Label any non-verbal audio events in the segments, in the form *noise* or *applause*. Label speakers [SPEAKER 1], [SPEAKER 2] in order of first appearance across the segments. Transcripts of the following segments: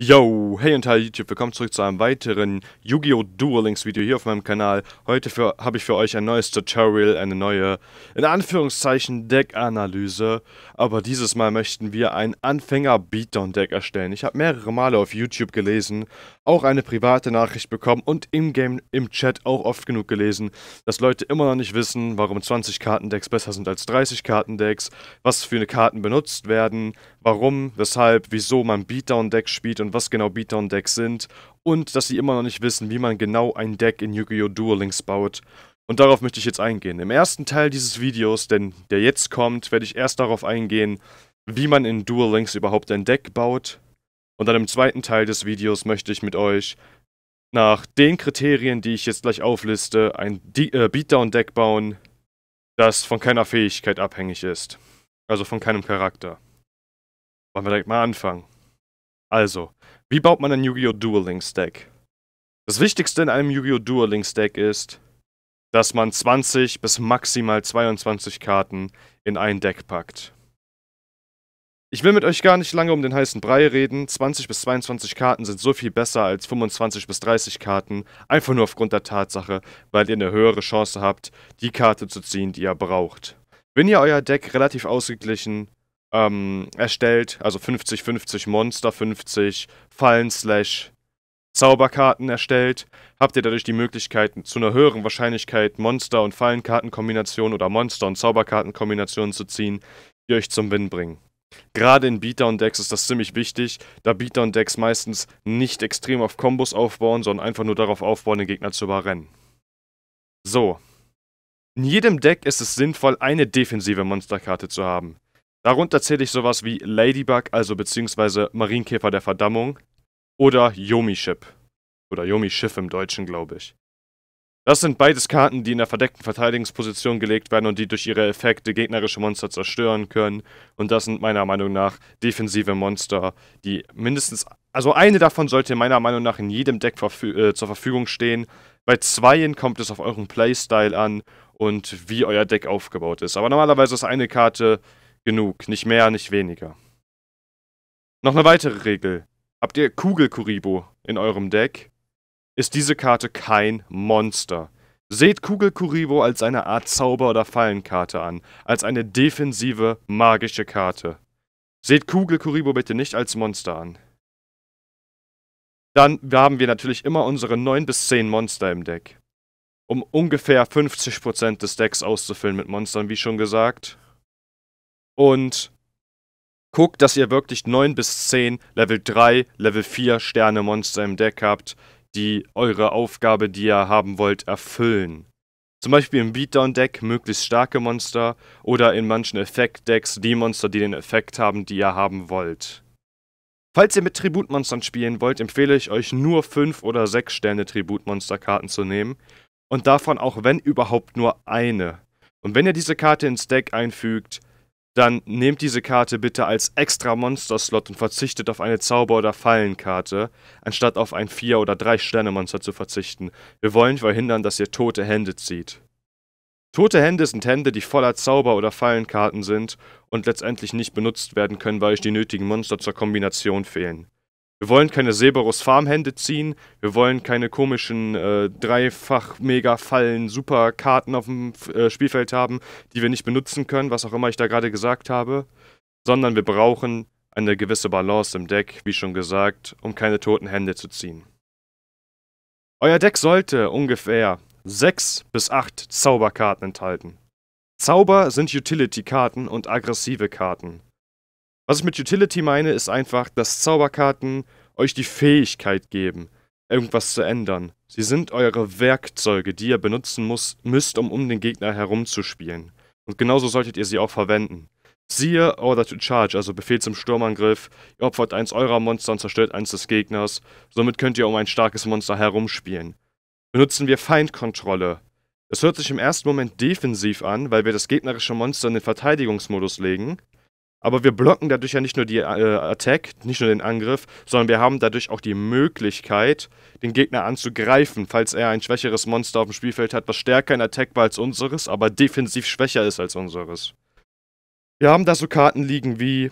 [SPEAKER 1] Yo, hey und hi YouTube, willkommen zurück zu einem weiteren Yu-Gi-Oh! Duel Links Video hier auf meinem Kanal. Heute habe ich für euch ein neues Tutorial, eine neue, in Anführungszeichen, Deckanalyse. Aber dieses Mal möchten wir ein Anfänger-Beatdown-Deck erstellen. Ich habe mehrere Male auf YouTube gelesen, auch eine private Nachricht bekommen und im Game, im Chat auch oft genug gelesen, dass Leute immer noch nicht wissen, warum 20 Kartendecks besser sind als 30 Kartendecks, was für eine Karten benutzt werden, warum, weshalb, wieso man Beatdown-Decks spielt und erklären, was genau Beatdown-Decks sind und dass sie immer noch nicht wissen, wie man genau ein Deck in Yu-Gi-Oh! Duel Links baut. Und darauf möchte ich jetzt eingehen. Im ersten Teil dieses Videos, denn der jetzt kommt, werde ich erst darauf eingehen, wie man in Duel Links überhaupt ein Deck baut. Und dann im zweiten Teil des Videos möchte ich mit euch nach den Kriterien, die ich jetzt gleich aufliste, ein äh, Beatdown-Deck bauen, das von keiner Fähigkeit abhängig ist. Also von keinem Charakter. Wollen wir direkt mal anfangen. Also, wie baut man ein Yu-Gi-Oh! Duel Link Stack? Das Wichtigste in einem Yu-Gi-Oh! Duel Link Stack ist, dass man 20 bis maximal 22 Karten in ein Deck packt. Ich will mit euch gar nicht lange um den heißen Brei reden. 20 bis 22 Karten sind so viel besser als 25 bis 30 Karten, einfach nur aufgrund der Tatsache, weil ihr eine höhere Chance habt, die Karte zu ziehen, die ihr braucht. Wenn ihr euer Deck relativ ausgeglichen ähm, erstellt, also 50-50 Monster, 50 Fallen slash Zauberkarten erstellt, habt ihr dadurch die Möglichkeit, zu einer höheren Wahrscheinlichkeit Monster- und Fallenkartenkombinationen oder Monster- und Zauberkartenkombinationen zu ziehen, die euch zum Win bringen. Gerade in Beatdown-Decks ist das ziemlich wichtig, da Beatdown-Decks meistens nicht extrem auf Kombos aufbauen, sondern einfach nur darauf aufbauen, den Gegner zu überrennen. So. In jedem Deck ist es sinnvoll, eine defensive Monsterkarte zu haben. Darunter zähle ich sowas wie Ladybug, also beziehungsweise Marienkäfer der Verdammung, oder Yomi-Ship. Oder Yomi-Schiff im Deutschen, glaube ich. Das sind beides Karten, die in der verdeckten Verteidigungsposition gelegt werden und die durch ihre Effekte gegnerische Monster zerstören können. Und das sind meiner Meinung nach defensive Monster, die mindestens... Also eine davon sollte meiner Meinung nach in jedem Deck verfü äh, zur Verfügung stehen. Bei zweien kommt es auf euren Playstyle an und wie euer Deck aufgebaut ist. Aber normalerweise ist eine Karte Genug, nicht mehr, nicht weniger. Noch eine weitere Regel. Habt ihr Kugelkuribo in eurem Deck, ist diese Karte kein Monster. Seht Kugelkuribo als eine Art Zauber- oder Fallenkarte an, als eine defensive, magische Karte. Seht Kugelkuribo bitte nicht als Monster an. Dann haben wir natürlich immer unsere 9 bis 10 Monster im Deck. Um ungefähr 50% des Decks auszufüllen mit Monstern, wie schon gesagt und guckt, dass ihr wirklich 9 bis 10 Level 3, Level 4 Sterne Monster im Deck habt, die eure Aufgabe, die ihr haben wollt, erfüllen. Zum Beispiel im Beatdown-Deck möglichst starke Monster oder in manchen Effekt-Decks die Monster, die den Effekt haben, die ihr haben wollt. Falls ihr mit Tributmonstern spielen wollt, empfehle ich euch nur 5 oder 6 Sterne Tributmonsterkarten zu nehmen und davon auch wenn überhaupt nur eine. Und wenn ihr diese Karte ins Deck einfügt, dann nehmt diese Karte bitte als extra Monster-Slot und verzichtet auf eine Zauber- oder Fallenkarte, anstatt auf ein 4- oder 3-Sterne-Monster zu verzichten. Wir wollen verhindern, dass ihr tote Hände zieht. Tote Hände sind Hände, die voller Zauber- oder Fallenkarten sind und letztendlich nicht benutzt werden können, weil euch die nötigen Monster zur Kombination fehlen. Wir wollen keine Seberus Farmhände ziehen, wir wollen keine komischen äh, Dreifach-Mega-Fallen-Super-Karten auf dem äh, Spielfeld haben, die wir nicht benutzen können, was auch immer ich da gerade gesagt habe, sondern wir brauchen eine gewisse Balance im Deck, wie schon gesagt, um keine toten Hände zu ziehen. Euer Deck sollte ungefähr 6 bis 8 Zauberkarten enthalten. Zauber sind Utility-Karten und aggressive Karten. Was ich mit Utility meine, ist einfach, dass Zauberkarten euch die Fähigkeit geben, irgendwas zu ändern. Sie sind eure Werkzeuge, die ihr benutzen muss, müsst, um um den Gegner herumzuspielen. Und genauso solltet ihr sie auch verwenden. Siehe Order to Charge, also Befehl zum Sturmangriff. Ihr opfert eins eurer Monster und zerstört eins des Gegners. Somit könnt ihr um ein starkes Monster herumspielen. Benutzen wir Feindkontrolle. Es hört sich im ersten Moment defensiv an, weil wir das gegnerische Monster in den Verteidigungsmodus legen. Aber wir blocken dadurch ja nicht nur die äh, Attack, nicht nur den Angriff, sondern wir haben dadurch auch die Möglichkeit, den Gegner anzugreifen, falls er ein schwächeres Monster auf dem Spielfeld hat, was stärker in Attack war als unseres, aber defensiv schwächer ist als unseres. Wir haben da so Karten liegen wie,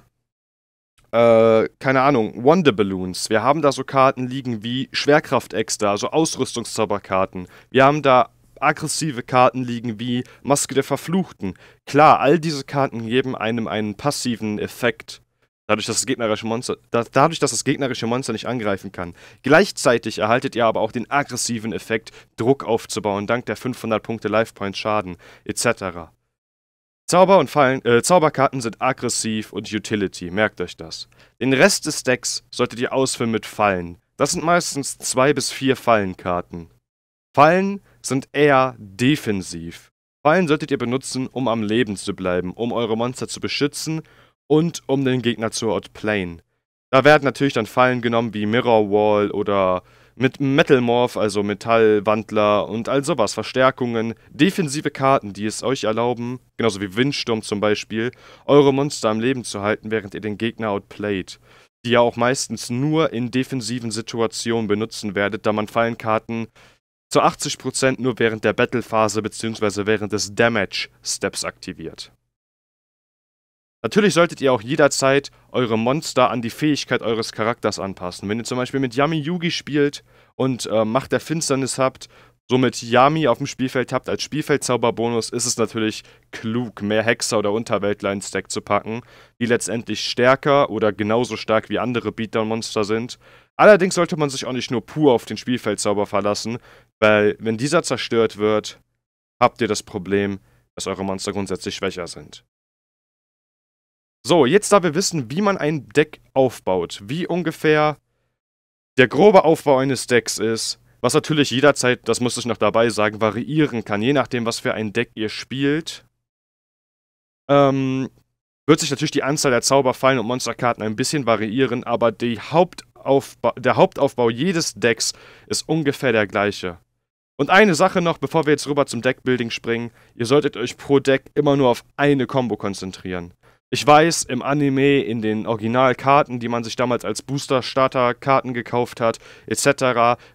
[SPEAKER 1] äh, keine Ahnung, Wonder Balloons. Wir haben da so Karten liegen wie Schwerkraft-Extra, also Ausrüstungszauberkarten. Wir haben da aggressive Karten liegen wie Maske der Verfluchten. Klar, all diese Karten geben einem einen passiven Effekt. Dadurch, dass das gegnerische Monster, da, dadurch, dass das gegnerische Monster nicht angreifen kann. Gleichzeitig erhaltet ihr aber auch den aggressiven Effekt, Druck aufzubauen, dank der 500 Punkte Lifepoint Schaden, etc. Zauber und Fallen, äh, Zauberkarten sind aggressiv und Utility, merkt euch das. Den Rest des Decks solltet ihr ausfüllen mit Fallen. Das sind meistens 2 bis vier Fallenkarten. Fallen sind eher defensiv. Fallen solltet ihr benutzen, um am Leben zu bleiben, um eure Monster zu beschützen und um den Gegner zu outplayen. Da werden natürlich dann Fallen genommen wie Mirror Wall oder mit Morph, also Metallwandler und all sowas, Verstärkungen, defensive Karten, die es euch erlauben, genauso wie Windsturm zum Beispiel, eure Monster am Leben zu halten, während ihr den Gegner outplayt. Die ihr auch meistens nur in defensiven Situationen benutzen werdet, da man Fallenkarten zu 80% nur während der Battle-Phase bzw. während des Damage-Steps aktiviert. Natürlich solltet ihr auch jederzeit eure Monster an die Fähigkeit eures Charakters anpassen. Wenn ihr zum Beispiel mit Yami Yugi spielt und äh, Macht der Finsternis habt, somit Yami auf dem Spielfeld habt als Spielfeldzauberbonus, ist es natürlich klug, mehr Hexer oder Unterweltler in Stack zu packen, die letztendlich stärker oder genauso stark wie andere Beatdown-Monster sind. Allerdings sollte man sich auch nicht nur pur auf den Spielfeldzauber verlassen, weil wenn dieser zerstört wird, habt ihr das Problem, dass eure Monster grundsätzlich schwächer sind. So, jetzt da wir wissen, wie man ein Deck aufbaut, wie ungefähr der grobe Aufbau eines Decks ist, was natürlich jederzeit, das muss ich noch dabei sagen, variieren kann, je nachdem, was für ein Deck ihr spielt, ähm, wird sich natürlich die Anzahl der Zauberfallen und Monsterkarten ein bisschen variieren, aber Hauptaufba der Hauptaufbau jedes Decks ist ungefähr der gleiche. Und eine Sache noch, bevor wir jetzt rüber zum Deckbuilding springen. Ihr solltet euch pro Deck immer nur auf eine Combo konzentrieren. Ich weiß, im Anime, in den Originalkarten, die man sich damals als Booster-Starter-Karten gekauft hat, etc.,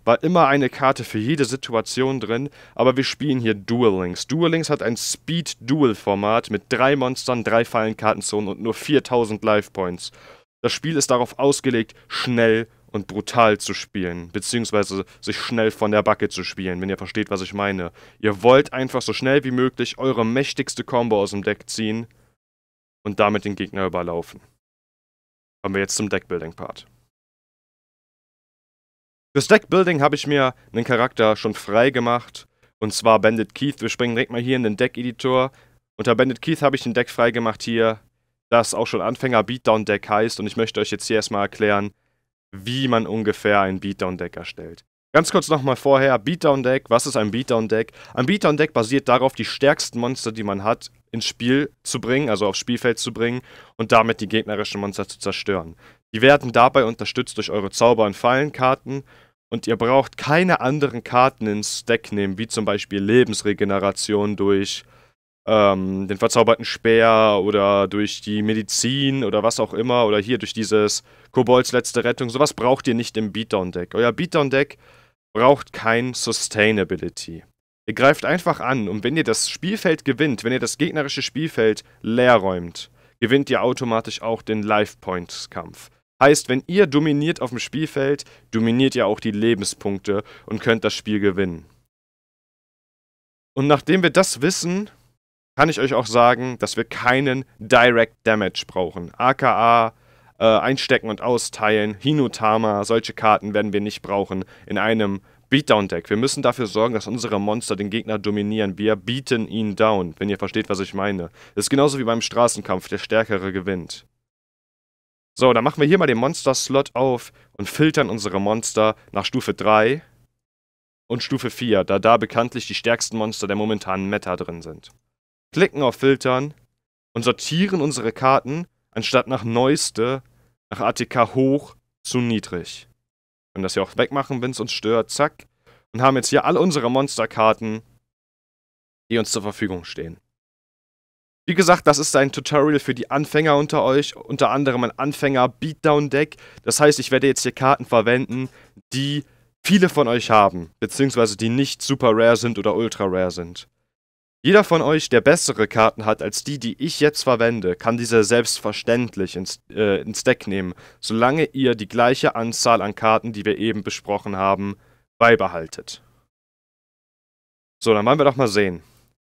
[SPEAKER 1] war immer eine Karte für jede Situation drin, aber wir spielen hier Duel Links. Duel Links hat ein Speed-Duel-Format mit drei Monstern, drei Fallenkartenzonen und nur 4000 Life-Points. Das Spiel ist darauf ausgelegt, schnell und brutal zu spielen, beziehungsweise sich schnell von der Backe zu spielen, wenn ihr versteht, was ich meine. Ihr wollt einfach so schnell wie möglich eure mächtigste Combo aus dem Deck ziehen und damit den Gegner überlaufen. Kommen wir jetzt zum Deckbuilding-Part. Fürs Deckbuilding habe ich mir einen Charakter schon frei gemacht, und zwar Bandit Keith. Wir springen direkt mal hier in den Deck-Editor. Unter Bandit Keith habe ich ein Deck freigemacht hier, das auch schon Anfänger Beatdown Deck heißt und ich möchte euch jetzt hier erstmal erklären, wie man ungefähr ein Beatdown-Deck erstellt. Ganz kurz nochmal vorher, Beatdown-Deck, was ist ein Beatdown-Deck? Ein Beatdown-Deck basiert darauf, die stärksten Monster, die man hat, ins Spiel zu bringen, also aufs Spielfeld zu bringen und damit die gegnerischen Monster zu zerstören. Die werden dabei unterstützt durch eure Zauber- und Fallenkarten und ihr braucht keine anderen Karten ins Deck nehmen, wie zum Beispiel Lebensregeneration durch ähm, den verzauberten Speer oder durch die Medizin oder was auch immer oder hier durch dieses Kobolds letzte Rettung. Sowas braucht ihr nicht im Beatdown-Deck. Euer Beatdown-Deck braucht kein Sustainability. Ihr greift einfach an und wenn ihr das Spielfeld gewinnt, wenn ihr das gegnerische Spielfeld leerräumt, gewinnt ihr automatisch auch den life points kampf Heißt, wenn ihr dominiert auf dem Spielfeld, dominiert ihr auch die Lebenspunkte und könnt das Spiel gewinnen. Und nachdem wir das wissen, kann ich euch auch sagen, dass wir keinen Direct Damage brauchen. AKA äh, einstecken und austeilen, Hinotama, solche Karten werden wir nicht brauchen in einem Beatdown-Deck. Wir müssen dafür sorgen, dass unsere Monster den Gegner dominieren. Wir beaten ihn down, wenn ihr versteht, was ich meine. Das ist genauso wie beim Straßenkampf, der Stärkere gewinnt. So, dann machen wir hier mal den Monster-Slot auf und filtern unsere Monster nach Stufe 3 und Stufe 4, da da bekanntlich die stärksten Monster der momentanen Meta drin sind klicken auf Filtern und sortieren unsere Karten anstatt nach Neueste, nach ATK hoch zu niedrig. können das hier auch wegmachen, wenn es uns stört. Zack. Und haben jetzt hier alle unsere Monsterkarten, die uns zur Verfügung stehen. Wie gesagt, das ist ein Tutorial für die Anfänger unter euch, unter anderem ein Anfänger-Beatdown-Deck. Das heißt, ich werde jetzt hier Karten verwenden, die viele von euch haben, beziehungsweise die nicht super rare sind oder ultra rare sind. Jeder von euch, der bessere Karten hat als die, die ich jetzt verwende, kann diese selbstverständlich ins, äh, ins Deck nehmen, solange ihr die gleiche Anzahl an Karten, die wir eben besprochen haben, beibehaltet. So, dann wollen wir doch mal sehen.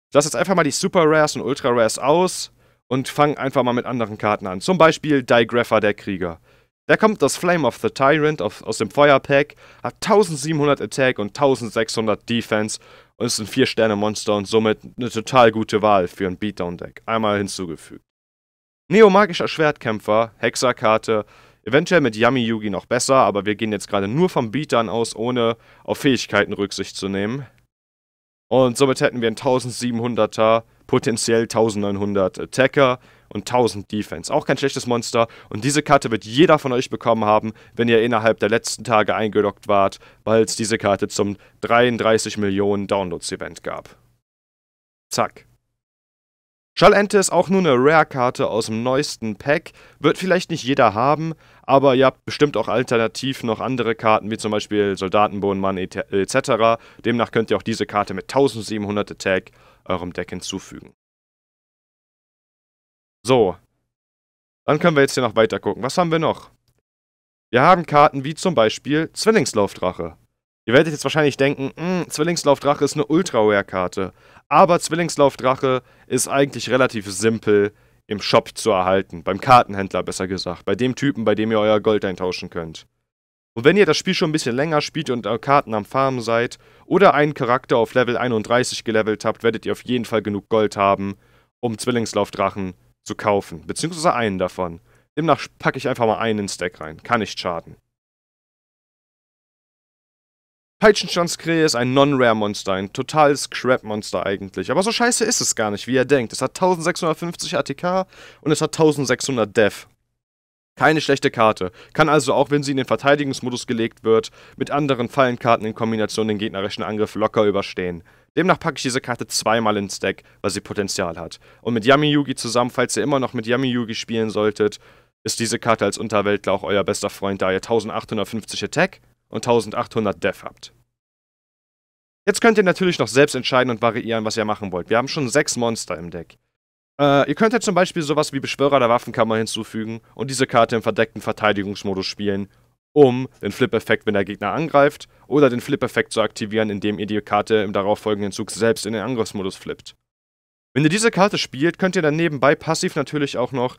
[SPEAKER 1] Ich lasse jetzt einfach mal die Super Rares und Ultra Rares aus und fange einfach mal mit anderen Karten an. Zum Beispiel Digrapher, der Krieger. Der kommt das Flame of the Tyrant auf, aus dem Feuerpack, hat 1700 Attack und 1600 Defense und ist ein 4-Sterne-Monster und somit eine total gute Wahl für ein Beatdown-Deck. Einmal hinzugefügt. Neomagischer Schwertkämpfer, Hexerkarte, eventuell mit Yami Yugi noch besser, aber wir gehen jetzt gerade nur vom Beatdown aus, ohne auf Fähigkeiten Rücksicht zu nehmen. Und somit hätten wir einen 1700er, potenziell 1900 Attacker, und 1000 Defense. Auch kein schlechtes Monster. Und diese Karte wird jeder von euch bekommen haben, wenn ihr innerhalb der letzten Tage eingeloggt wart, weil es diese Karte zum 33 Millionen Downloads-Event gab. Zack. Schallente ist auch nur eine Rare-Karte aus dem neuesten Pack. Wird vielleicht nicht jeder haben, aber ihr habt bestimmt auch alternativ noch andere Karten, wie zum Beispiel Soldatenbohnenmann etc. Demnach könnt ihr auch diese Karte mit 1700 Attack eurem Deck hinzufügen. So. Dann können wir jetzt hier noch weiter gucken. Was haben wir noch? Wir haben Karten wie zum Beispiel Zwillingslaufdrache. Ihr werdet jetzt wahrscheinlich denken, hm, Zwillingslaufdrache ist eine Ultra-Rare-Karte. Aber Zwillingslaufdrache ist eigentlich relativ simpel im Shop zu erhalten. Beim Kartenhändler besser gesagt. Bei dem Typen, bei dem ihr euer Gold eintauschen könnt. Und wenn ihr das Spiel schon ein bisschen länger spielt und Karten am Farmen seid oder einen Charakter auf Level 31 gelevelt habt, werdet ihr auf jeden Fall genug Gold haben, um Zwillingslaufdrachen zu zu kaufen, beziehungsweise einen davon. Demnach packe ich einfach mal einen ins Deck rein. Kann nicht schaden. Peitschenschanzkrähe ist ein Non-Rare-Monster, ein totales Crap-Monster eigentlich. Aber so scheiße ist es gar nicht, wie ihr denkt. Es hat 1650 ATK und es hat 1600 Def. Keine schlechte Karte. Kann also auch, wenn sie in den Verteidigungsmodus gelegt wird, mit anderen Fallenkarten in Kombination den gegnerischen Angriff locker überstehen. Demnach packe ich diese Karte zweimal ins Deck, weil sie Potenzial hat. Und mit Yami Yugi zusammen, falls ihr immer noch mit Yami Yugi spielen solltet, ist diese Karte als Unterweltler auch euer bester Freund, da ihr 1850 Attack und 1800 Death habt. Jetzt könnt ihr natürlich noch selbst entscheiden und variieren, was ihr machen wollt. Wir haben schon sechs Monster im Deck. Äh, ihr könntet zum Beispiel sowas wie Beschwörer der Waffenkammer hinzufügen und diese Karte im verdeckten Verteidigungsmodus spielen um den Flip-Effekt, wenn der Gegner angreift, oder den Flip-Effekt zu aktivieren, indem ihr die Karte im darauffolgenden Zug selbst in den Angriffsmodus flippt. Wenn ihr diese Karte spielt, könnt ihr dann nebenbei passiv natürlich auch noch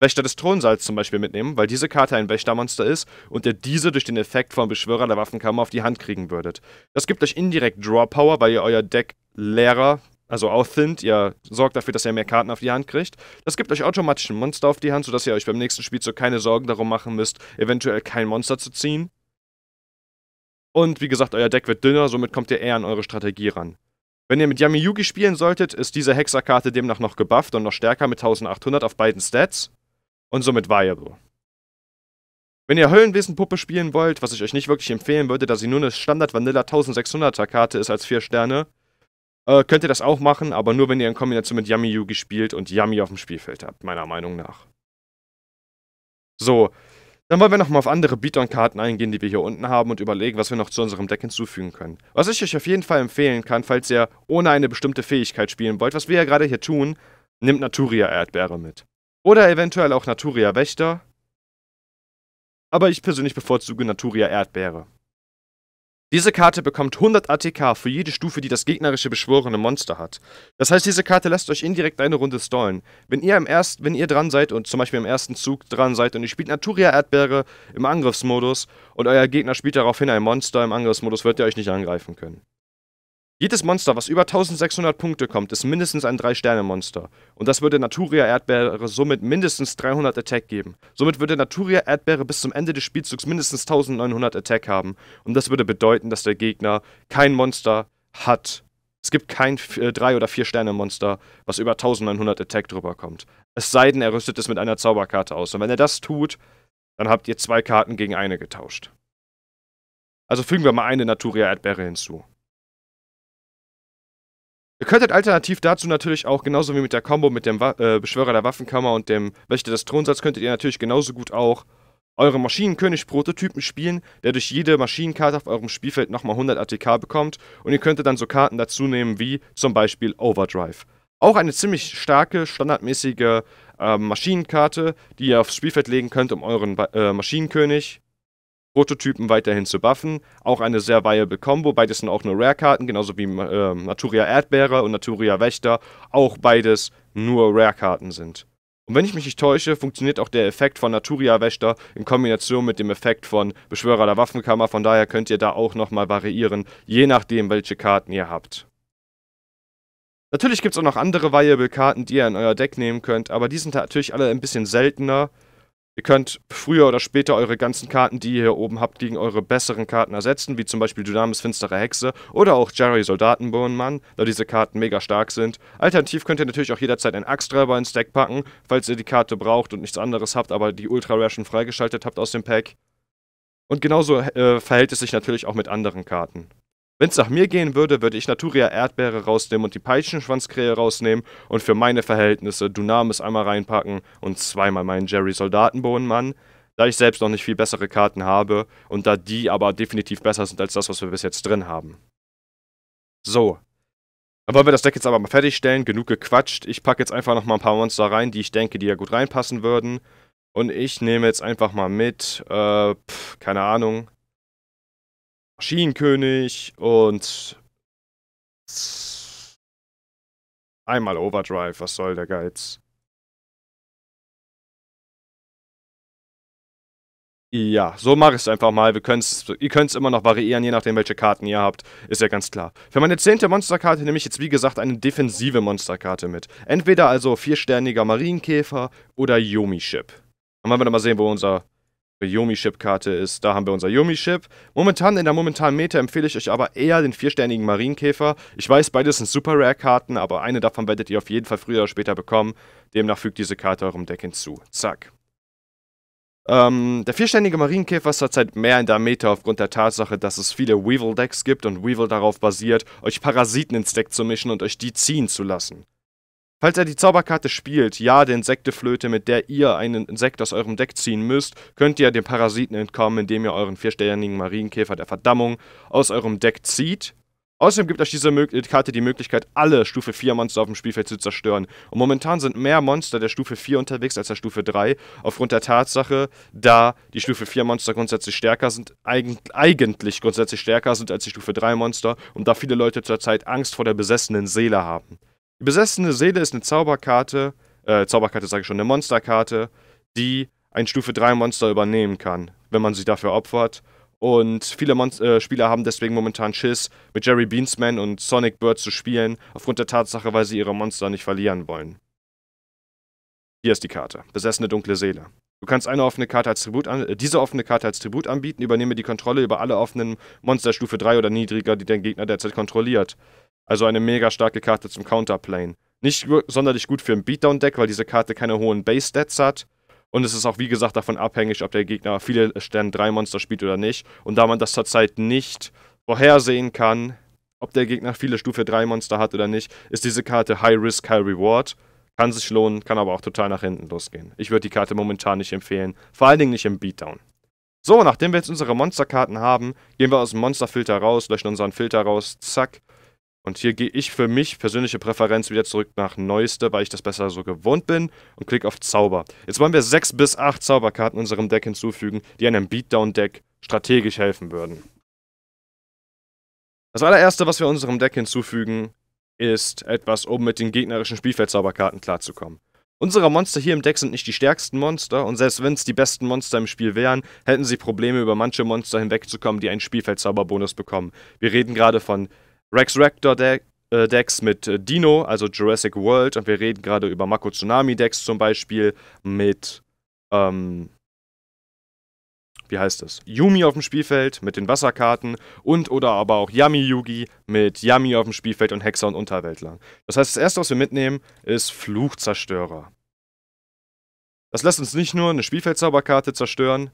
[SPEAKER 1] Wächter des Thronsalz zum Beispiel mitnehmen, weil diese Karte ein Wächtermonster ist und ihr diese durch den Effekt vom Beschwörer der Waffenkammer auf die Hand kriegen würdet. Das gibt euch indirekt Draw Power, weil ihr euer Deck leerer also Authent, ihr sorgt dafür, dass ihr mehr Karten auf die Hand kriegt. Das gibt euch automatisch ein Monster auf die Hand, sodass ihr euch beim nächsten Spiel so keine Sorgen darum machen müsst, eventuell kein Monster zu ziehen. Und wie gesagt, euer Deck wird dünner, somit kommt ihr eher an eure Strategie ran. Wenn ihr mit Yami Yugi spielen solltet, ist diese Hexerkarte demnach noch gebufft und noch stärker mit 1800 auf beiden Stats und somit viable. Wenn ihr Höllenwesenpuppe spielen wollt, was ich euch nicht wirklich empfehlen würde, da sie nur eine Standard Vanilla 1600er Karte ist als 4 Sterne, äh, könnt ihr das auch machen, aber nur wenn ihr in Kombination mit Yummy Yugi spielt und Yummy auf dem Spielfeld habt, meiner Meinung nach. So, dann wollen wir nochmal auf andere beat karten eingehen, die wir hier unten haben und überlegen, was wir noch zu unserem Deck hinzufügen können. Was ich euch auf jeden Fall empfehlen kann, falls ihr ohne eine bestimmte Fähigkeit spielen wollt, was wir ja gerade hier tun, nimmt Naturia-Erdbeere mit. Oder eventuell auch Naturia-Wächter. Aber ich persönlich bevorzuge Naturia-Erdbeere. Diese Karte bekommt 100 ATK für jede Stufe, die das gegnerische beschworene Monster hat. Das heißt, diese Karte lässt euch indirekt eine Runde stallen. Wenn ihr, im erst, wenn ihr dran seid und zum Beispiel im ersten Zug dran seid und ihr spielt Naturia-Erdbeere im Angriffsmodus und euer Gegner spielt daraufhin ein Monster im Angriffsmodus, wird ihr euch nicht angreifen können. Jedes Monster, was über 1600 Punkte kommt, ist mindestens ein 3-Sterne-Monster. Und das würde Naturia-Erdbeere somit mindestens 300 Attack geben. Somit würde Naturia-Erdbeere bis zum Ende des Spielzugs mindestens 1900 Attack haben. Und das würde bedeuten, dass der Gegner kein Monster hat. Es gibt kein 3- äh, oder 4-Sterne-Monster, was über 1900 Attack drüber kommt. Es sei denn, er rüstet es mit einer Zauberkarte aus. Und wenn er das tut, dann habt ihr zwei Karten gegen eine getauscht. Also fügen wir mal eine Naturia-Erdbeere hinzu. Ihr könntet alternativ dazu natürlich auch, genauso wie mit der Combo mit dem Wa äh, Beschwörer der Waffenkammer und dem Wächter des Thronsatz, könntet ihr natürlich genauso gut auch eure Maschinenkönig-Prototypen spielen, der durch jede Maschinenkarte auf eurem Spielfeld nochmal 100 ATK bekommt und ihr könntet dann so Karten dazu nehmen wie zum Beispiel Overdrive. Auch eine ziemlich starke, standardmäßige äh, Maschinenkarte, die ihr aufs Spielfeld legen könnt, um euren äh, Maschinenkönig Prototypen weiterhin zu buffen. Auch eine sehr viable Combo. Beides sind auch nur Rare-Karten, genauso wie äh, Naturia Erdbeere und Naturia Wächter. Auch beides nur Rare-Karten sind. Und wenn ich mich nicht täusche, funktioniert auch der Effekt von Naturia Wächter in Kombination mit dem Effekt von Beschwörer der Waffenkammer. Von daher könnt ihr da auch nochmal variieren, je nachdem, welche Karten ihr habt. Natürlich gibt es auch noch andere Viable-Karten, die ihr in euer Deck nehmen könnt, aber die sind natürlich alle ein bisschen seltener Ihr könnt früher oder später eure ganzen Karten, die ihr hier oben habt, gegen eure besseren Karten ersetzen, wie zum Beispiel Dynamis Finstere Hexe oder auch Jerry Soldatenbohnenmann, da diese Karten mega stark sind. Alternativ könnt ihr natürlich auch jederzeit einen Axtreiber ins Deck packen, falls ihr die Karte braucht und nichts anderes habt, aber die Ultra Rare schon freigeschaltet habt aus dem Pack. Und genauso äh, verhält es sich natürlich auch mit anderen Karten. Wenn es nach mir gehen würde, würde ich Naturia Erdbeere rausnehmen und die Peitschenschwanzkrähe rausnehmen und für meine Verhältnisse Dunamis einmal reinpacken und zweimal meinen Jerry Soldatenbohnenmann. Da ich selbst noch nicht viel bessere Karten habe und da die aber definitiv besser sind als das, was wir bis jetzt drin haben. So. Dann wollen wir das Deck jetzt aber mal fertigstellen. Genug gequatscht. Ich packe jetzt einfach nochmal ein paar Monster rein, die ich denke, die ja gut reinpassen würden. Und ich nehme jetzt einfach mal mit, äh, pff, keine Ahnung, Maschinenkönig und einmal Overdrive. Was soll der Geiz? Ja, so mache ich es einfach mal. Wir ihr könnt es immer noch variieren, je nachdem, welche Karten ihr habt. Ist ja ganz klar. Für meine zehnte Monsterkarte nehme ich jetzt, wie gesagt, eine defensive Monsterkarte mit. Entweder also viersterniger Marienkäfer oder Yomi-Ship. Dann wollen wir dann mal sehen, wo unser yomi ship karte ist. Da haben wir unser yomi ship Momentan, in der momentanen Meta empfehle ich euch aber eher den viersternigen Marienkäfer. Ich weiß, beides sind super Rare-Karten, aber eine davon werdet ihr auf jeden Fall früher oder später bekommen. Demnach fügt diese Karte eurem Deck hinzu. Zack. Ähm, der vierständige Marienkäfer ist zurzeit mehr in der Meta aufgrund der Tatsache, dass es viele Weevil-Decks gibt und Weevil darauf basiert, euch Parasiten ins Deck zu mischen und euch die ziehen zu lassen. Falls er die Zauberkarte spielt, ja, die Insekteflöte, mit der ihr einen Insekt aus eurem Deck ziehen müsst, könnt ihr dem Parasiten entkommen, indem ihr euren vierstelligen Marienkäfer der Verdammung aus eurem Deck zieht. Außerdem gibt euch diese Karte die Möglichkeit, alle Stufe 4 Monster auf dem Spielfeld zu zerstören. Und momentan sind mehr Monster der Stufe 4 unterwegs als der Stufe 3, aufgrund der Tatsache, da die Stufe 4 Monster grundsätzlich stärker sind, eigentlich grundsätzlich stärker sind als die Stufe 3 Monster und da viele Leute zurzeit Angst vor der besessenen Seele haben. Die besessene Seele ist eine Zauberkarte, äh, Zauberkarte sage ich schon, eine Monsterkarte, die ein Stufe 3 Monster übernehmen kann, wenn man sie dafür opfert. Und viele Mon äh, Spieler haben deswegen momentan Schiss, mit Jerry Beansman und Sonic Bird zu spielen, aufgrund der Tatsache, weil sie ihre Monster nicht verlieren wollen. Hier ist die Karte. Besessene dunkle Seele. Du kannst eine offene Karte als Tribut an äh, diese offene Karte als Tribut anbieten, übernehme die Kontrolle über alle offenen Monster Stufe 3 oder niedriger, die dein Gegner derzeit kontrolliert. Also eine mega starke Karte zum Counterplayen. Nicht sonderlich gut für ein Beatdown-Deck, weil diese Karte keine hohen Base-Stats hat. Und es ist auch, wie gesagt, davon abhängig, ob der Gegner viele Stern-3-Monster spielt oder nicht. Und da man das zurzeit nicht vorhersehen kann, ob der Gegner viele Stufe 3-Monster hat oder nicht, ist diese Karte High Risk, High Reward. Kann sich lohnen, kann aber auch total nach hinten losgehen. Ich würde die Karte momentan nicht empfehlen, vor allen Dingen nicht im Beatdown. So, nachdem wir jetzt unsere Monsterkarten haben, gehen wir aus dem Monsterfilter raus, löschen unseren Filter raus, zack, und hier gehe ich für mich persönliche Präferenz wieder zurück nach Neueste, weil ich das besser so gewohnt bin und klicke auf Zauber. Jetzt wollen wir 6 bis 8 Zauberkarten unserem Deck hinzufügen, die einem Beatdown-Deck strategisch helfen würden. Das allererste, was wir unserem Deck hinzufügen, ist etwas, um mit den gegnerischen Spielfeldzauberkarten klarzukommen. Unsere Monster hier im Deck sind nicht die stärksten Monster und selbst wenn es die besten Monster im Spiel wären, hätten sie Probleme über manche Monster hinwegzukommen, die einen Spielfeldzauberbonus bekommen. Wir reden gerade von Rex Rector De äh, Decks mit äh, Dino, also Jurassic World. Und wir reden gerade über Mako Tsunami Decks zum Beispiel mit, ähm, wie heißt das? Yumi auf dem Spielfeld mit den Wasserkarten und oder aber auch Yami Yugi mit Yami auf dem Spielfeld und Hexer und Unterweltlern. Das heißt, das erste, was wir mitnehmen, ist Fluchzerstörer. Das lässt uns nicht nur eine Spielfeldzauberkarte zerstören,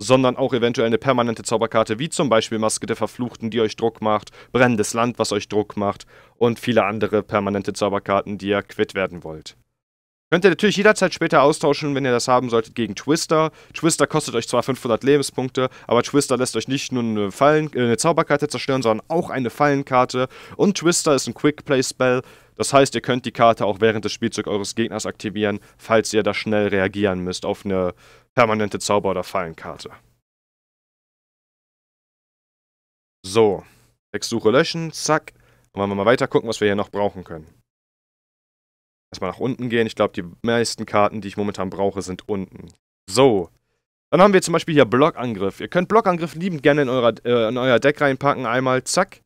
[SPEAKER 1] sondern auch eventuell eine permanente Zauberkarte, wie zum Beispiel Maske der Verfluchten, die euch Druck macht, Brennendes Land, was euch Druck macht und viele andere permanente Zauberkarten, die ihr quitt werden wollt. Könnt ihr natürlich jederzeit später austauschen, wenn ihr das haben solltet, gegen Twister. Twister kostet euch zwar 500 Lebenspunkte, aber Twister lässt euch nicht nur eine, Fallen, äh, eine Zauberkarte zerstören, sondern auch eine Fallenkarte. Und Twister ist ein Quick-Play-Spell, das heißt, ihr könnt die Karte auch während des Spielzugs eures Gegners aktivieren, falls ihr da schnell reagieren müsst auf eine permanente Zauber- oder Fallenkarte. So, Textsuche löschen, zack. Und wollen wir mal weiter gucken, was wir hier noch brauchen können. Erstmal nach unten gehen. Ich glaube, die meisten Karten, die ich momentan brauche, sind unten. So. Dann haben wir zum Beispiel hier Blockangriff. Ihr könnt Blockangriff liebend gerne in, eurer, äh, in euer Deck reinpacken. Einmal, zack.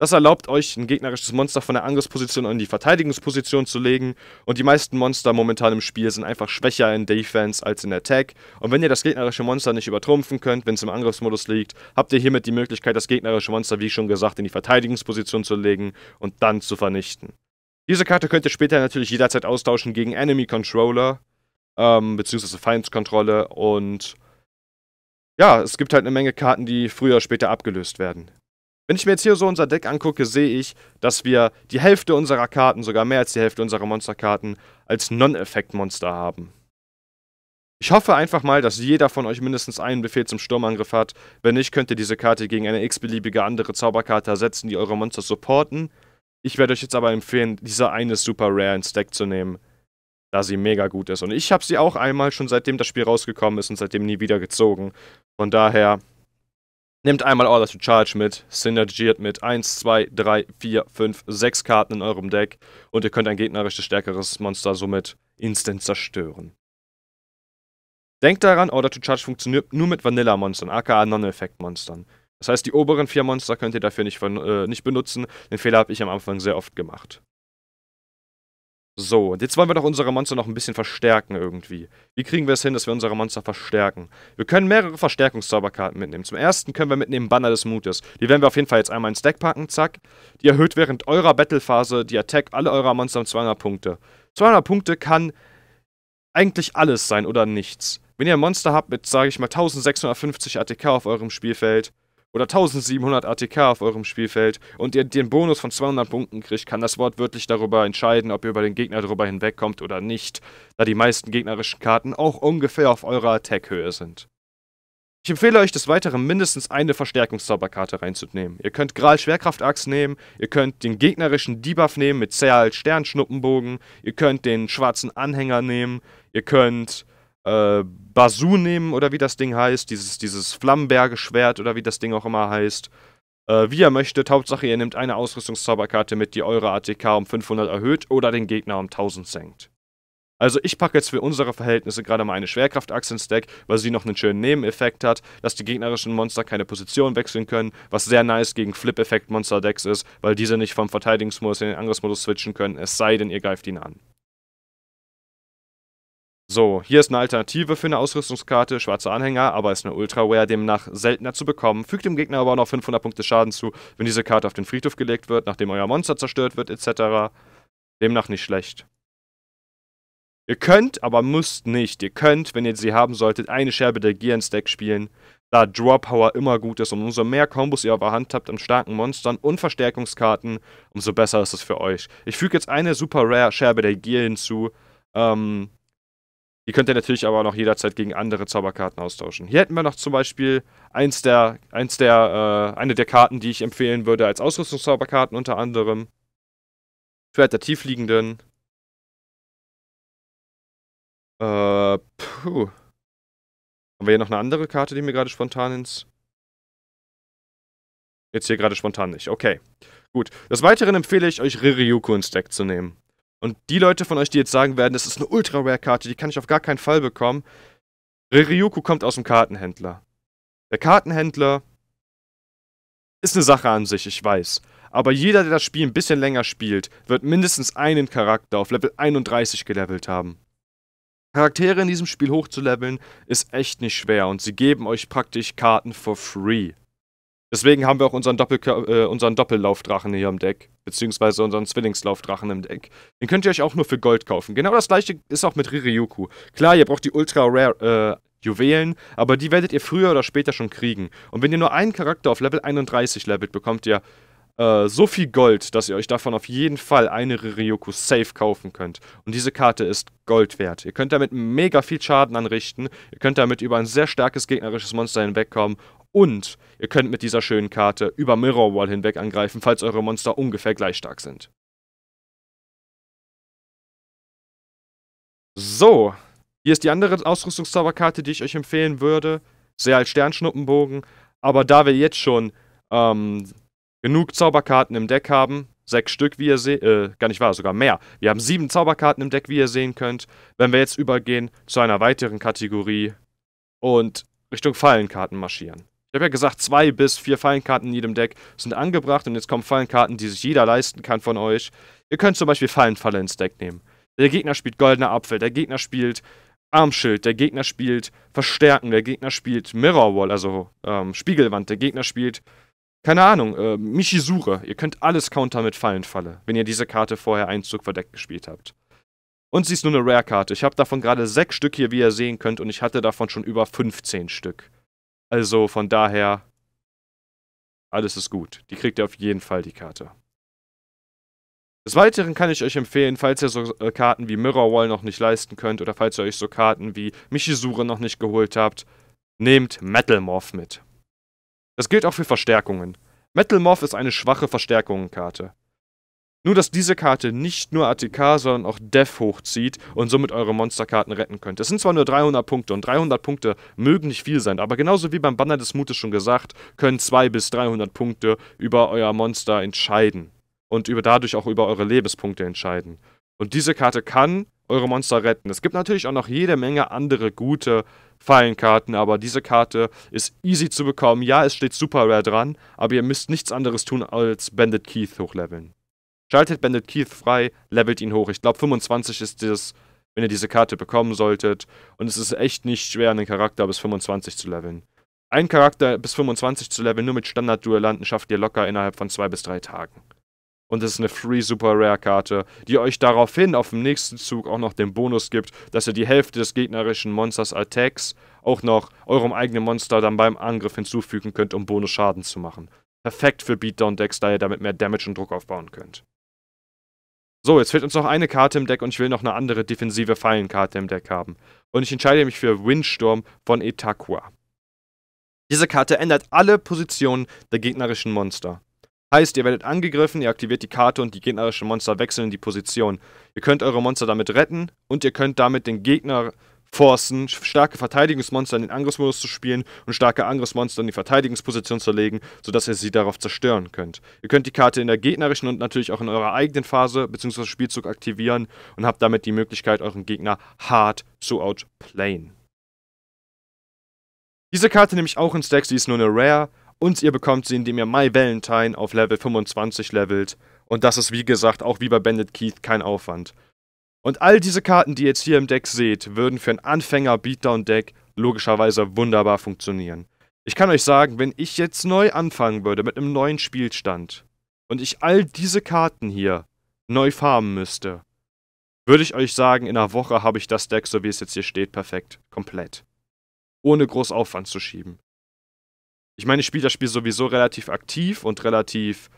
[SPEAKER 1] Das erlaubt euch, ein gegnerisches Monster von der Angriffsposition in die Verteidigungsposition zu legen. Und die meisten Monster momentan im Spiel sind einfach schwächer in Defense als in Attack. Und wenn ihr das gegnerische Monster nicht übertrumpfen könnt, wenn es im Angriffsmodus liegt, habt ihr hiermit die Möglichkeit, das gegnerische Monster, wie schon gesagt, in die Verteidigungsposition zu legen und dann zu vernichten. Diese Karte könnt ihr später natürlich jederzeit austauschen gegen Enemy Controller, ähm, beziehungsweise Feindskontrolle und ja, es gibt halt eine Menge Karten, die früher oder später abgelöst werden. Wenn ich mir jetzt hier so unser Deck angucke, sehe ich, dass wir die Hälfte unserer Karten, sogar mehr als die Hälfte unserer Monsterkarten, als Non-Effekt-Monster haben. Ich hoffe einfach mal, dass jeder von euch mindestens einen Befehl zum Sturmangriff hat. Wenn nicht, könnt ihr diese Karte gegen eine x-beliebige andere Zauberkarte ersetzen, die eure Monster supporten. Ich werde euch jetzt aber empfehlen, diese eine Super Rare ins Deck zu nehmen, da sie mega gut ist. Und ich habe sie auch einmal schon seitdem das Spiel rausgekommen ist und seitdem nie wieder gezogen. Von daher, Nehmt einmal Order to Charge mit, synergiert mit 1, 2, 3, 4, 5, 6 Karten in eurem Deck und ihr könnt ein gegnerisches stärkeres Monster somit instant zerstören. Denkt daran, Order to Charge funktioniert nur mit Vanilla-Monstern, aka Non-Effect-Monstern. Das heißt, die oberen vier Monster könnt ihr dafür nicht, von, äh, nicht benutzen. Den Fehler habe ich am Anfang sehr oft gemacht. So, und jetzt wollen wir doch unsere Monster noch ein bisschen verstärken irgendwie. Wie kriegen wir es hin, dass wir unsere Monster verstärken? Wir können mehrere Verstärkungszauberkarten mitnehmen. Zum ersten können wir mitnehmen Banner des Mutes. Die werden wir auf jeden Fall jetzt einmal ins Deck packen, zack. Die erhöht während eurer Battlephase die Attack alle eurer Monster um 200 Punkte. 200 Punkte kann eigentlich alles sein oder nichts. Wenn ihr ein Monster habt mit, sage ich mal, 1650 ATK auf eurem Spielfeld, oder 1700 ATK auf eurem Spielfeld und ihr den Bonus von 200 Punkten kriegt, kann das Wort wirklich darüber entscheiden, ob ihr über den Gegner darüber hinwegkommt oder nicht, da die meisten gegnerischen Karten auch ungefähr auf eurer Attack-Höhe sind. Ich empfehle euch des Weiteren mindestens eine Verstärkungszauberkarte reinzunehmen. Ihr könnt Gral schwerkraft Schwerkraftachs nehmen, ihr könnt den gegnerischen Debuff nehmen mit Zerl Sternschnuppenbogen, ihr könnt den schwarzen Anhänger nehmen, ihr könnt äh, Basu nehmen oder wie das Ding heißt, dieses, dieses Flammenberge-Schwert oder wie das Ding auch immer heißt. Äh, wie ihr möchtet, Hauptsache ihr nehmt eine Ausrüstungszauberkarte mit, die eure ATK um 500 erhöht oder den Gegner um 1000 senkt. Also ich packe jetzt für unsere Verhältnisse gerade mal eine Schwerkraftachse ins Deck, weil sie noch einen schönen Nebeneffekt hat, dass die gegnerischen Monster keine Position wechseln können, was sehr nice gegen Flip-Effekt-Monster-Decks ist, weil diese nicht vom Verteidigungsmodus in den Angriffsmodus switchen können, es sei denn, ihr greift ihn an. So, hier ist eine Alternative für eine Ausrüstungskarte, schwarzer Anhänger, aber ist eine Ultra-Rare demnach seltener zu bekommen. Fügt dem Gegner aber auch noch 500 Punkte Schaden zu, wenn diese Karte auf den Friedhof gelegt wird, nachdem euer Monster zerstört wird, etc. Demnach nicht schlecht. Ihr könnt, aber müsst nicht. Ihr könnt, wenn ihr sie haben solltet, eine Scherbe der Gear ins Deck spielen, da Draw Power immer gut ist und umso mehr Kombos ihr auf der Hand habt an starken Monstern und Verstärkungskarten, umso besser ist es für euch. Ich füge jetzt eine Super Rare Scherbe der Gear hinzu, ähm, die könnt ihr natürlich aber noch jederzeit gegen andere Zauberkarten austauschen. Hier hätten wir noch zum Beispiel eins der, eins der, äh, eine der Karten, die ich empfehlen würde als Ausrüstungszauberkarten unter anderem. Schwert der Tiefliegenden. Äh, puh. Haben wir hier noch eine andere Karte, die mir gerade spontan ins... Jetzt hier gerade spontan nicht. Okay. Gut. Des Weiteren empfehle ich euch Ririyuku ins Deck zu nehmen. Und die Leute von euch, die jetzt sagen werden, das ist eine Ultra-Rare-Karte, die kann ich auf gar keinen Fall bekommen. Ryuku kommt aus dem Kartenhändler. Der Kartenhändler ist eine Sache an sich, ich weiß. Aber jeder, der das Spiel ein bisschen länger spielt, wird mindestens einen Charakter auf Level 31 gelevelt haben. Charaktere in diesem Spiel hochzuleveln ist echt nicht schwer und sie geben euch praktisch Karten for free. Deswegen haben wir auch unseren, Doppel äh, unseren Doppellaufdrachen hier im Deck. Beziehungsweise unseren Zwillingslaufdrachen im Deck. Den könnt ihr euch auch nur für Gold kaufen. Genau das gleiche ist auch mit Ririyuku. Klar, ihr braucht die Ultra Rare äh, Juwelen, aber die werdet ihr früher oder später schon kriegen. Und wenn ihr nur einen Charakter auf Level 31 levelt, bekommt ihr äh, so viel Gold, dass ihr euch davon auf jeden Fall eine Ririyuku safe kaufen könnt. Und diese Karte ist Gold wert. Ihr könnt damit mega viel Schaden anrichten, ihr könnt damit über ein sehr starkes gegnerisches Monster hinwegkommen und ihr könnt mit dieser schönen Karte über Mirrorwall hinweg angreifen, falls eure Monster ungefähr gleich stark sind. So, hier ist die andere Ausrüstungszauberkarte, die ich euch empfehlen würde. Sehr als Sternschnuppenbogen. Aber da wir jetzt schon ähm, genug Zauberkarten im Deck haben, sechs Stück, wie ihr seht, äh, gar nicht wahr, sogar mehr. Wir haben sieben Zauberkarten im Deck, wie ihr sehen könnt. Wenn wir jetzt übergehen zu einer weiteren Kategorie und Richtung Fallenkarten marschieren. Ich habe ja gesagt, zwei bis vier Fallenkarten in jedem Deck sind angebracht und jetzt kommen Fallenkarten, die sich jeder leisten kann von euch. Ihr könnt zum Beispiel Fallenfalle ins Deck nehmen. Der Gegner spielt Goldener Apfel, der Gegner spielt Armschild, der Gegner spielt Verstärken, der Gegner spielt Mirrorwall, also ähm, Spiegelwand, der Gegner spielt, keine Ahnung, äh, Michisure. Ihr könnt alles counter mit Fallenfalle, wenn ihr diese Karte vorher Einzug verdeckt gespielt habt. Und sie ist nur eine Rare-Karte. Ich habe davon gerade sechs Stück hier, wie ihr sehen könnt, und ich hatte davon schon über 15 Stück. Also von daher, alles ist gut. Die kriegt ihr auf jeden Fall, die Karte. Des Weiteren kann ich euch empfehlen, falls ihr so äh, Karten wie Mirrorwall noch nicht leisten könnt oder falls ihr euch so Karten wie Michisure noch nicht geholt habt, nehmt Metal Morph mit. Das gilt auch für Verstärkungen. Metal Morph ist eine schwache verstärkungen nur, dass diese Karte nicht nur ATK, sondern auch Death hochzieht und somit eure Monsterkarten retten könnt. Es sind zwar nur 300 Punkte und 300 Punkte mögen nicht viel sein, aber genauso wie beim Banner des Mutes schon gesagt, können 200 bis 300 Punkte über euer Monster entscheiden und über, dadurch auch über eure Lebenspunkte entscheiden. Und diese Karte kann eure Monster retten. Es gibt natürlich auch noch jede Menge andere gute Fallenkarten, aber diese Karte ist easy zu bekommen. Ja, es steht super rare dran, aber ihr müsst nichts anderes tun als Bandit Keith hochleveln. Schaltet Bandit Keith frei, levelt ihn hoch. Ich glaube, 25 ist das, wenn ihr diese Karte bekommen solltet. Und es ist echt nicht schwer, einen Charakter bis 25 zu leveln. Einen Charakter bis 25 zu leveln, nur mit Standard-Duellanten, schafft ihr locker innerhalb von 2 bis drei Tagen. Und es ist eine Free Super Rare Karte, die euch daraufhin auf dem nächsten Zug auch noch den Bonus gibt, dass ihr die Hälfte des gegnerischen Monsters Attacks auch noch eurem eigenen Monster dann beim Angriff hinzufügen könnt, um Bonus Schaden zu machen. Perfekt für Beatdown-Decks, da ihr damit mehr Damage und Druck aufbauen könnt. So, jetzt fehlt uns noch eine Karte im Deck und ich will noch eine andere defensive Fallenkarte im Deck haben. Und ich entscheide mich für Windsturm von Etaqua. Diese Karte ändert alle Positionen der gegnerischen Monster. Heißt, ihr werdet angegriffen, ihr aktiviert die Karte und die gegnerischen Monster wechseln die Position. Ihr könnt eure Monster damit retten und ihr könnt damit den Gegner forcen, starke Verteidigungsmonster in den Angriffsmodus zu spielen und starke Angriffsmonster in die Verteidigungsposition zu legen, sodass ihr sie darauf zerstören könnt. Ihr könnt die Karte in der gegnerischen und natürlich auch in eurer eigenen Phase bzw. Spielzug aktivieren und habt damit die Möglichkeit, euren Gegner hart zu outplayen. Diese Karte nehme ich auch in Stacks, sie ist nur eine Rare und ihr bekommt sie, indem ihr My Valentine auf Level 25 levelt. Und das ist wie gesagt auch wie bei Bandit Keith kein Aufwand. Und all diese Karten, die ihr jetzt hier im Deck seht, würden für einen Anfänger-Beatdown-Deck logischerweise wunderbar funktionieren. Ich kann euch sagen, wenn ich jetzt neu anfangen würde mit einem neuen Spielstand und ich all diese Karten hier neu farmen müsste, würde ich euch sagen, in einer Woche habe ich das Deck, so wie es jetzt hier steht, perfekt. Komplett. Ohne groß Aufwand zu schieben. Ich meine, ich spiele das Spiel sowieso relativ aktiv und relativ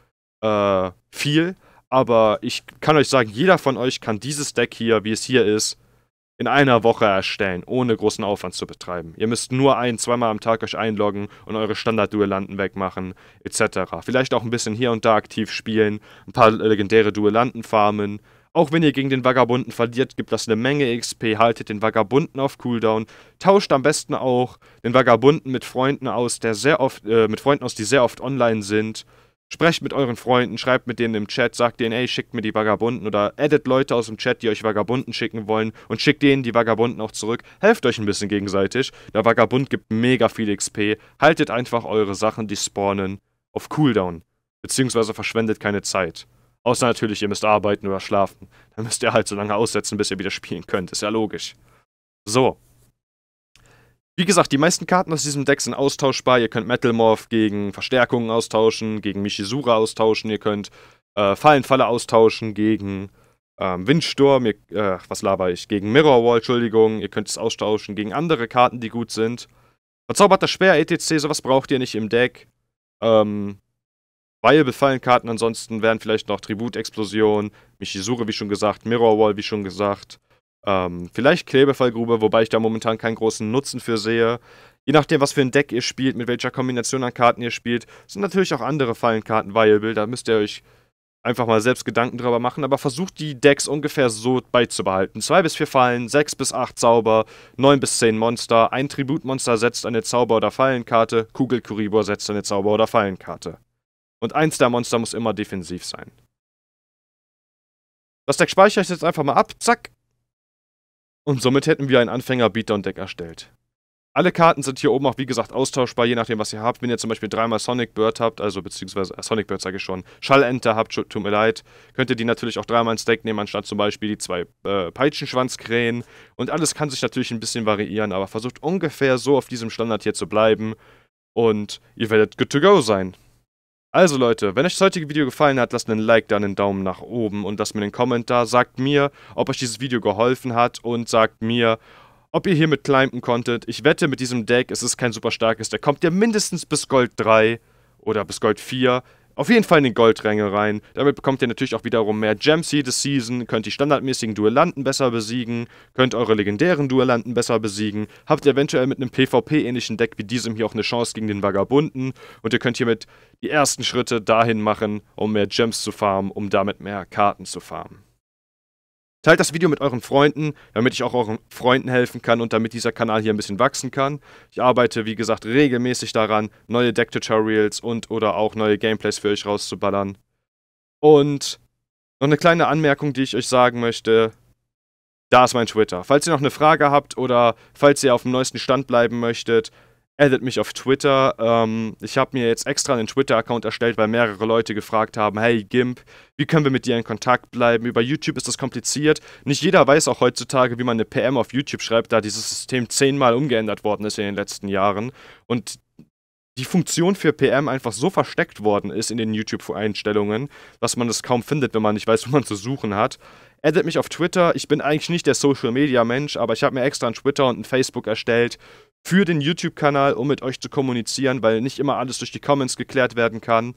[SPEAKER 1] äh, viel. Aber ich kann euch sagen, jeder von euch kann dieses Deck hier, wie es hier ist, in einer Woche erstellen, ohne großen Aufwand zu betreiben. Ihr müsst nur ein, zweimal am Tag euch einloggen und eure Standard-Duellanten wegmachen, etc. Vielleicht auch ein bisschen hier und da aktiv spielen, ein paar legendäre Duellanten farmen. Auch wenn ihr gegen den Vagabunden verliert, gibt das eine Menge XP, haltet den Vagabunden auf Cooldown, tauscht am besten auch den Vagabunden mit Freunden aus, der sehr oft, äh, mit Freunden aus, die sehr oft online sind. Sprecht mit euren Freunden, schreibt mit denen im Chat, sagt denen, ey, schickt mir die Vagabunden oder edit Leute aus dem Chat, die euch Vagabunden schicken wollen und schickt denen die Vagabunden auch zurück. Helft euch ein bisschen gegenseitig. Der Vagabund gibt mega viel XP. Haltet einfach eure Sachen, die spawnen, auf Cooldown. Beziehungsweise verschwendet keine Zeit. Außer natürlich, ihr müsst arbeiten oder schlafen. Dann müsst ihr halt so lange aussetzen, bis ihr wieder spielen könnt. Ist ja logisch. So, wie gesagt, die meisten Karten aus diesem Deck sind austauschbar. Ihr könnt Metalmorph gegen Verstärkungen austauschen, gegen Mishizura austauschen, ihr könnt äh, Fallenfalle austauschen gegen ähm, Windsturm, ihr, äh, was laber ich, gegen Mirrorwall, Entschuldigung, ihr könnt es austauschen gegen andere Karten, die gut sind. Verzauberter das Speer, etc., sowas braucht ihr nicht im Deck. Ähm, weil befallen ansonsten wären vielleicht noch Tributexplosion, Mishizure, wie schon gesagt, Mirrorwall, wie schon gesagt. Ähm, vielleicht Klebefallgrube, wobei ich da momentan keinen großen Nutzen für sehe. Je nachdem, was für ein Deck ihr spielt, mit welcher Kombination an Karten ihr spielt, sind natürlich auch andere Fallenkarten viable. Da müsst ihr euch einfach mal selbst Gedanken drüber machen. Aber versucht die Decks ungefähr so beizubehalten. Zwei bis vier Fallen, sechs bis acht Zauber, neun bis zehn Monster. Ein Tributmonster setzt eine Zauber- oder Fallenkarte. Kugelkuribor setzt eine Zauber- oder Fallenkarte. Und eins der Monster muss immer defensiv sein. Das Deck speichere ich jetzt einfach mal ab. Zack, und somit hätten wir einen Anfänger-Beatdown-Deck erstellt. Alle Karten sind hier oben auch, wie gesagt, austauschbar, je nachdem, was ihr habt. Wenn ihr zum Beispiel dreimal Sonic Bird habt, also beziehungsweise äh, Sonic Bird sage ich schon, Schallenter habt, tut mir leid, könnt ihr die natürlich auch dreimal ins Deck nehmen, anstatt zum Beispiel die zwei äh, Peitschenschwanzkrähen. Und alles kann sich natürlich ein bisschen variieren, aber versucht ungefähr so auf diesem Standard hier zu bleiben. Und ihr werdet good to go sein. Also Leute, wenn euch das heutige Video gefallen hat, lasst mir einen Like da, einen Daumen nach oben und lasst mir einen Kommentar. Sagt mir, ob euch dieses Video geholfen hat und sagt mir, ob ihr hiermit mit climben konntet. Ich wette, mit diesem Deck, es ist kein super starkes der kommt ja mindestens bis Gold 3 oder bis Gold 4. Auf jeden Fall in den Goldränge rein. Damit bekommt ihr natürlich auch wiederum mehr Gems jedes Season, könnt die standardmäßigen Duellanten besser besiegen, könnt eure legendären Duellanten besser besiegen, habt eventuell mit einem PvP-ähnlichen Deck wie diesem hier auch eine Chance gegen den Vagabunden und ihr könnt hiermit die ersten Schritte dahin machen, um mehr Gems zu farmen, um damit mehr Karten zu farmen. Teilt das Video mit euren Freunden, damit ich auch euren Freunden helfen kann und damit dieser Kanal hier ein bisschen wachsen kann. Ich arbeite, wie gesagt, regelmäßig daran, neue Deck-Tutorials und oder auch neue Gameplays für euch rauszuballern. Und noch eine kleine Anmerkung, die ich euch sagen möchte. Da ist mein Twitter. Falls ihr noch eine Frage habt oder falls ihr auf dem neuesten Stand bleiben möchtet, addet mich auf Twitter. Ähm, ich habe mir jetzt extra einen Twitter-Account erstellt, weil mehrere Leute gefragt haben, hey Gimp, wie können wir mit dir in Kontakt bleiben? Über YouTube ist das kompliziert. Nicht jeder weiß auch heutzutage, wie man eine PM auf YouTube schreibt, da dieses System zehnmal umgeändert worden ist in den letzten Jahren. Und die Funktion für PM einfach so versteckt worden ist in den YouTube-Einstellungen, dass man es kaum findet, wenn man nicht weiß, *laughs* wo man zu suchen hat. Addet mich auf Twitter. Ich bin eigentlich nicht der Social-Media-Mensch, aber ich habe mir extra einen Twitter und einen Facebook erstellt für den YouTube-Kanal, um mit euch zu kommunizieren, weil nicht immer alles durch die Comments geklärt werden kann.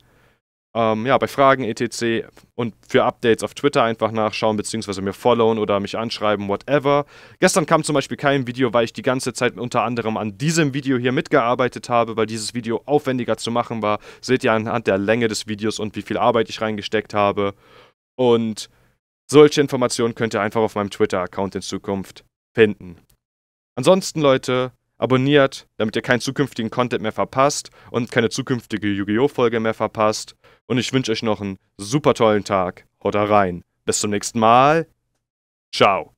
[SPEAKER 1] Ähm, ja, bei Fragen etc. und für Updates auf Twitter einfach nachschauen, beziehungsweise mir followen oder mich anschreiben, whatever. Gestern kam zum Beispiel kein Video, weil ich die ganze Zeit unter anderem an diesem Video hier mitgearbeitet habe, weil dieses Video aufwendiger zu machen war. Seht ihr anhand der Länge des Videos und wie viel Arbeit ich reingesteckt habe. Und solche Informationen könnt ihr einfach auf meinem Twitter-Account in Zukunft finden. Ansonsten, Leute, abonniert, damit ihr keinen zukünftigen Content mehr verpasst und keine zukünftige Yu-Gi-Oh! Folge mehr verpasst. Und ich wünsche euch noch einen super tollen Tag. Haut rein. Bis zum nächsten Mal. Ciao.